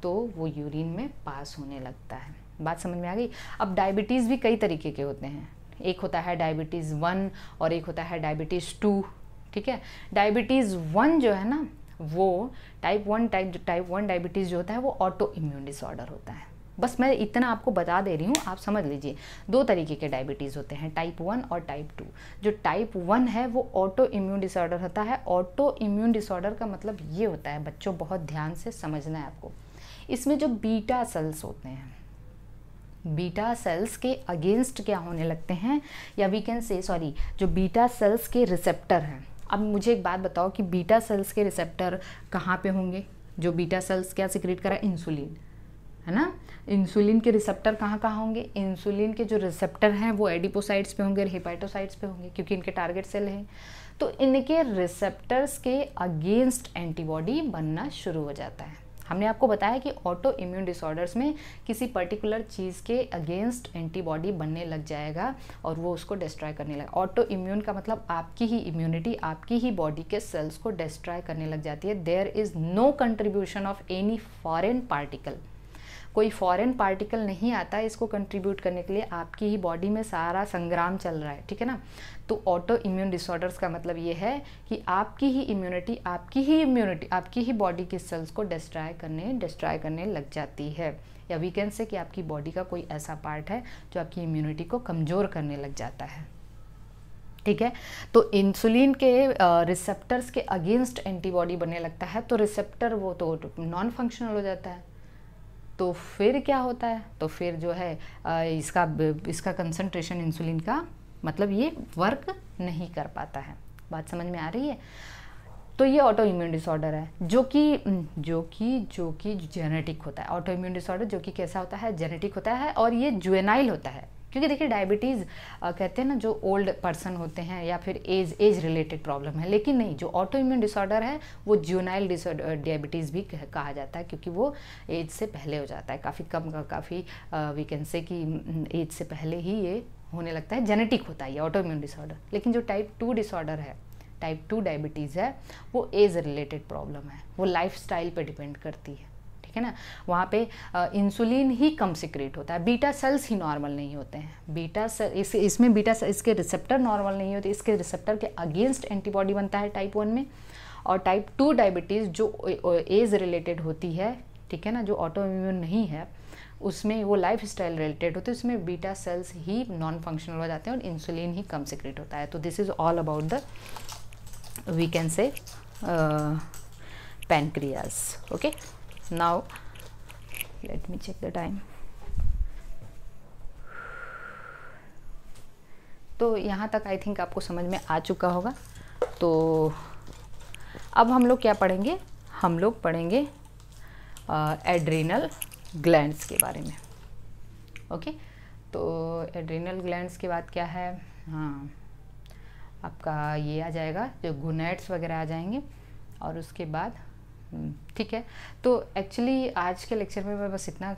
तो वो यूरिन में पास होने लगता है बात समझ में आ गई अब डायबिटीज़ भी कई तरीके के होते हैं एक होता है डायबिटीज़ वन और एक होता है डायबिटीज़ टू ठीक है डायबिटीज़ वन जो है ना वो type one type type one diabetes जो होता है वो ऑटो इम्यून डिसऑर्डर होता है बस मैं इतना आपको बता दे रही हूँ आप समझ लीजिए दो तरीके के डायबिटीज़ होते हैं टाइप वन और टाइप टू जो टाइप वन है वो ऑटो इम्यून डिसऑर्डर होता है ऑटो इम्यून डिसऑर्डर का मतलब ये होता है बच्चों बहुत ध्यान से समझना है आपको इसमें जो बीटा सेल्स होते हैं बीटा सेल्स के अगेंस्ट क्या होने लगते हैं या वी कैन से सॉरी जो बीटा सेल्स के रिसेप्टर हैं अब मुझे एक बात बताओ कि बीटा सेल्स के रिसेप्टर कहाँ पे होंगे जो बीटा सेल्स क्या सिक्रेट करा इंसुलिन है ना इंसुलिन के रिसेप्टर कहाँ कहाँ होंगे इंसुलिन के जो रिसेप्टर हैं वो एडिपोसाइड्स पे होंगे और हेपाइटोसाइड्स पे होंगे क्योंकि इनके टारगेट सेल हैं तो इनके रिसेप्टर्स के अगेंस्ट एंटीबॉडी बनना शुरू हो जाता है हमने आपको बताया कि ऑटो इम्यून डिसऑर्डर्स में किसी पर्टिकुलर चीज़ के अगेंस्ट एंटीबॉडी बनने लग जाएगा और वो उसको डिस्ट्रॉय करने लगा ऑटो इम्यून का मतलब आपकी ही इम्यूनिटी आपकी ही बॉडी के सेल्स को डिस्ट्रॉय करने लग जाती है there is no contribution of any foreign particle कोई फॉरेन पार्टिकल नहीं आता इसको कंट्रीब्यूट करने के लिए आपकी ही बॉडी में सारा संग्राम चल रहा है ठीक है ना तो ऑटो इम्यून डिसऑर्डर्स का मतलब ये है कि आपकी ही इम्यूनिटी आपकी ही इम्यूनिटी आपकी ही बॉडी की सेल्स को डिस्ट्रॉय करने डिस्ट्रॉय करने लग जाती है या वी कैन से कि आपकी बॉडी का कोई ऐसा पार्ट है जो आपकी इम्यूनिटी को कमज़ोर करने लग जाता है ठीक है तो इंसुलिन के रिसेप्टर्स के अगेंस्ट एंटीबॉडी बनने लगता है तो रिसेप्टर वो तो नॉन फंक्शनल हो जाता है तो फिर क्या होता है तो फिर जो है इसका इसका कंसंट्रेशन इंसुलिन का मतलब ये वर्क नहीं कर पाता है बात समझ में आ रही है तो ये ऑटो इम्यून डिसऑर्डर है जो कि जो कि जो कि जेनेटिक होता है ऑटो इम्यून डिसऑर्डर जो कि कैसा होता है जेनेटिक होता है और ये जुएनाइल होता है क्योंकि देखिए डायबिटीज़ कहते हैं ना जो ओल्ड पर्सन होते हैं या फिर एज एज रिलेटेड प्रॉब्लम है लेकिन नहीं जो ऑटो इम्यून डिसऑर्डर है वो ज्यूनाइल डायबिटीज़ भी कह, कहा जाता है क्योंकि वो एज से पहले हो जाता है काफ़ी कम काफ़ी वी कैन से कि एज से पहले ही ये होने लगता है जेनेटिक होता है ये ऑटो इम्यून डिसऑर्डर लेकिन जो टाइप टू डिसऑर्डर है टाइप टू डायबिटीज़ है वो एज रिलेटेड प्रॉब्लम है वो लाइफ स्टाइल पर डिपेंड करती है ठीक है ना वहाँ पे इंसुलिन ही कम सिक्रेट होता है बीटा सेल्स ही नॉर्मल नहीं होते हैं बीटा सेल इस इसमें बीटा इसके रिसेप्टर नॉर्मल नहीं होते इसके रिसेप्टर के अगेंस्ट एंटीबॉडी बनता है टाइप वन में और टाइप टू डायबिटीज़ जो एज रिलेटेड होती है ठीक है ना जो ऑटो इम्यून नहीं है उसमें वो लाइफ स्टाइल रिलेटेड होते हैं उसमें बीटा सेल्स ही नॉन फंक्शनल हो जाते हैं और इंसुलिन ही कम सिक्रेट होता है तो this is all about the we can say pancreas okay now let me check the time तो यहाँ तक आई थिंक आपको समझ में आ चुका होगा तो अब हम लोग क्या पढ़ेंगे हम लोग पढ़ेंगे एड्रीनल ग्लैंड्स के बारे में ओके तो एड्रीनल ग्लैंड्स के बाद क्या है हाँ आपका ये आ जाएगा जो गुनेट्स वगैरह आ जाएंगे और उसके बाद हम्म, ठीक है तो एक्चुअली आज के लेक्चर में मैं बस इतना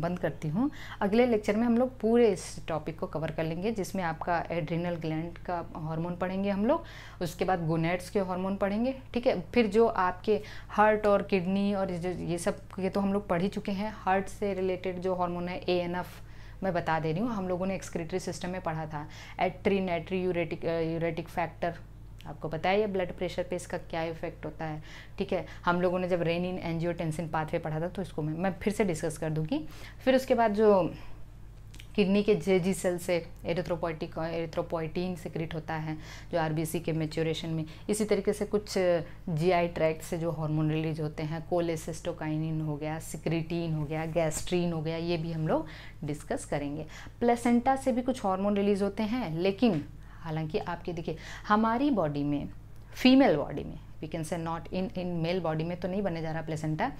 बंद करती हूँ अगले लेक्चर में हम लोग पूरे इस टॉपिक को कवर कर लेंगे जिसमें आपका एड्रिनल ग्लैंड का हार्मोन पढ़ेंगे हम लोग उसके बाद गोनेट्स के हार्मोन पढ़ेंगे ठीक है फिर जो आपके हार्ट और किडनी और ये सब ये तो हम लोग पढ़ ही चुके हैं हार्ट से रिलेटेड जो हार्मोन है ए एन एफ़ मैं बता दे रही हूँ हम लोगों ने एक्सक्रेटरी सिस्टम में पढ़ा था एट्रीन एट्री यूरेटिक यूरेटिक फैक्टर आपको पता है ये ब्लड प्रेशर पे इसका क्या इफेक्ट होता है ठीक है हम लोगों ने जब रेनिन इन एनजियोटेंसिन पाथवे पढ़ा था तो इसको मैं मैं फिर से डिस्कस कर दूँगी फिर उसके बाद जो किडनी के जे जी सेल से एरिथ्रोपोइटिक एरिथ्रोपोइटीन सिक्रिट होता है जो सी के मेच्योरेशन में इसी तरीके से कुछ जी आई ट्रैक्ट से जो हार्मोन रिलीज होते हैं कोलेसिस्टोकाइनिन हो गया सिक्रिटीन हो गया गैस्ट्रीन हो गया ये भी हम लोग डिस्कस करेंगे प्लेसेंटा से भी कुछ हार्मोन रिलीज होते हैं लेकिन हालांकि आपकी देखिए हमारी बॉडी में फीमेल बॉडी में we can say not in in male body में तो नहीं बने जा रहा प्लेसेंटा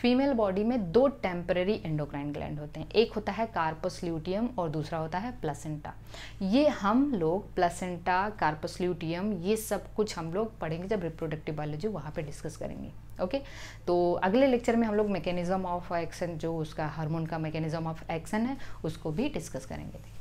फीमेल बॉडी में दो टेम्पररी एंडोक्राइन ग्लैंड होते हैं एक होता है कार्पोस्ल्यूटियम और दूसरा होता है प्लेसेंटा ये हम लोग प्लेसेंटा कार्पोस्ल्यूटियम ये सब कुछ हम लोग पढ़ेंगे जब रिप्रोडक्टिव बायोलॉजी वहाँ पर डिस्कस करेंगे ओके okay? तो अगले लेक्चर में हम लोग मैकेनिज्म ऑफ एक्शन जो उसका हार्मोन का मैकेनिज्म ऑफ एक्शन है उसको भी डिस्कस करेंगे